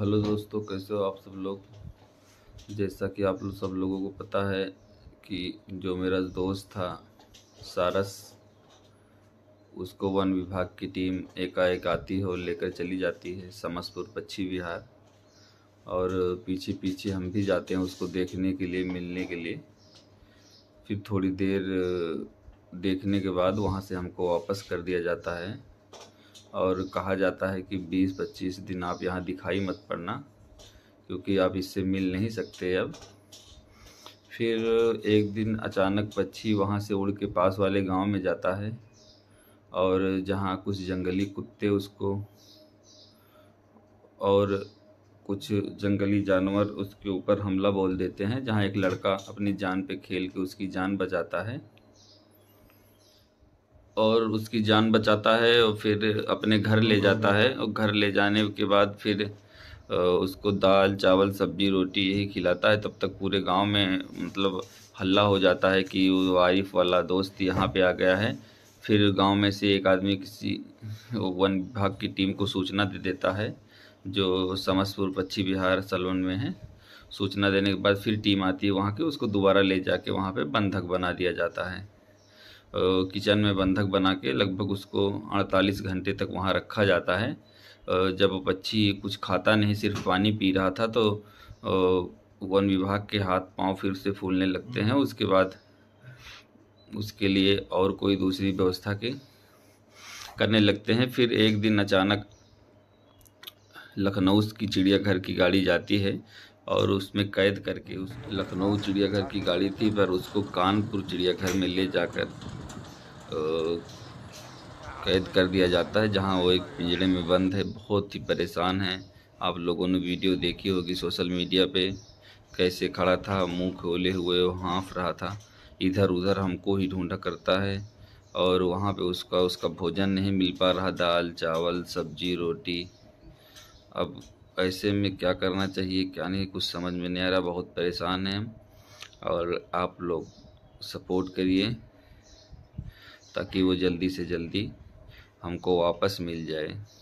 hello दोस्तों कैसे हो आप सब लोग जैसा कि आप लोग सब लोगों को पता है कि जो मेरा दोस्त था सारस उसको वन विभाग की टीम एकाएक आती है और लेकर चली जाती है समस्तपुर पक्षी विहार और पीछे पीछे हम भी जाते हैं उसको देखने के लिए मिलने के लिए फिर थोड़ी देर देखने के बाद वहाँ से हमको वापस कर दिया जाता है और कहा जाता है कि 20-25 दिन आप यहाँ दिखाई मत पड़ना क्योंकि आप इससे मिल नहीं सकते अब फिर एक दिन अचानक पक्षी वहाँ से उड़ के पास वाले गांव में जाता है और जहाँ कुछ जंगली कुत्ते उसको और कुछ जंगली जानवर उसके ऊपर हमला बोल देते हैं जहाँ एक लड़का अपनी जान पे खेल के उसकी जान बचाता है और उसकी जान बचाता है और फिर अपने घर ले जाता है और घर ले जाने के बाद फिर उसको दाल चावल सब्जी रोटी यही खिलाता है तब तक पूरे गांव में मतलब हल्ला हो जाता है कि वो आरिफ वाला दोस्त यहाँ पे आ गया है फिर गांव में से एक आदमी किसी वन विभाग की टीम को सूचना दे देता है जो समस्तपुर पक्षी बिहार सलोन में है सूचना देने के बाद फिर टीम आती है वहाँ की उसको दोबारा ले जाके वहाँ पे बंधक बना दिया जाता है किचन में बंधक बना के लगभग उसको 48 घंटे तक वहाँ रखा जाता है जब पक्षी कुछ खाता नहीं सिर्फ पानी पी रहा था तो वन विभाग के हाथ पांव फिर से फूलने लगते हैं उसके बाद उसके लिए और कोई दूसरी व्यवस्था के करने लगते हैं फिर एक दिन अचानक लखनऊ की चिड़ियाघर की गाड़ी जाती है और उसमें कैद करके उस लखनऊ चिड़ियाघर की गाड़ी थी पर उसको कानपुर चिड़ियाघर में ले जाकर कैद कर दिया जाता है जहां वो एक पिंजरे में बंद है बहुत ही परेशान है आप लोगों ने वीडियो देखी होगी सोशल मीडिया पे कैसे खड़ा था मुंह खोले हुए वो हाँफ रहा था इधर उधर हमको ही ढूंढा करता है और वहाँ पे उसका उसका भोजन नहीं मिल पा रहा दाल चावल सब्जी रोटी अब ऐसे में क्या करना चाहिए क्या नहीं कुछ समझ में नहीं आ रहा बहुत परेशान है और आप लोग सपोर्ट करिए ताकि वो जल्दी से जल्दी हमको वापस मिल जाए